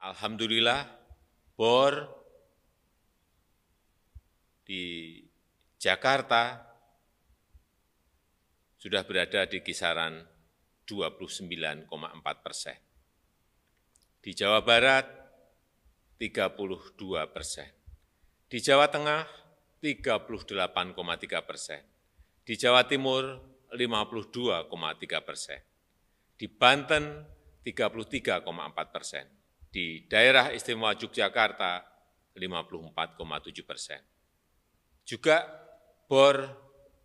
Alhamdulillah BOR di Jakarta sudah berada di kisaran 29,4 persen. Di Jawa Barat 32 persen. Di Jawa Tengah 38,3 persen. Di Jawa Timur 52,3 persen. Di Banten 33,4 persen di daerah istimewa Yogyakarta 54,7 persen. Juga bor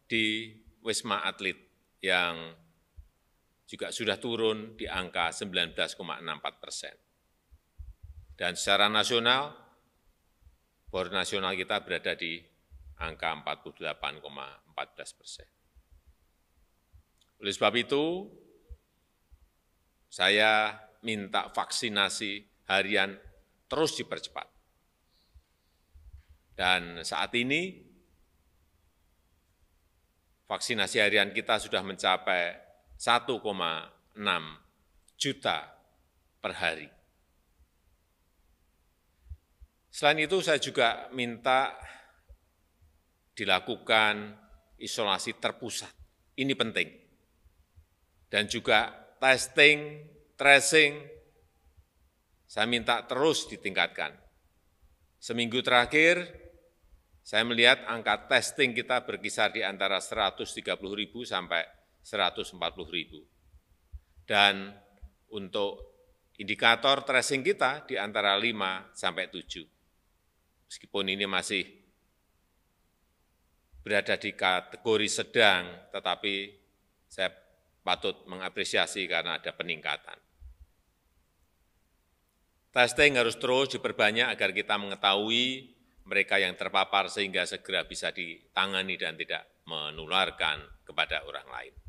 di Wisma Atlet yang juga sudah turun di angka 19,64 persen. Dan secara nasional, bor nasional kita berada di angka 48,14 persen. Oleh sebab itu, saya minta vaksinasi harian terus dipercepat. Dan saat ini vaksinasi harian kita sudah mencapai 1,6 juta per hari. Selain itu saya juga minta dilakukan isolasi terpusat. Ini penting. Dan juga testing, tracing, saya minta terus ditingkatkan. Seminggu terakhir, saya melihat angka testing kita berkisar di antara 130.000 sampai 140.000. Dan untuk indikator tracing kita di antara 5 sampai 7. Meskipun ini masih berada di kategori sedang, tetapi saya patut mengapresiasi karena ada peningkatan. Testing harus terus diperbanyak agar kita mengetahui mereka yang terpapar sehingga segera bisa ditangani dan tidak menularkan kepada orang lain.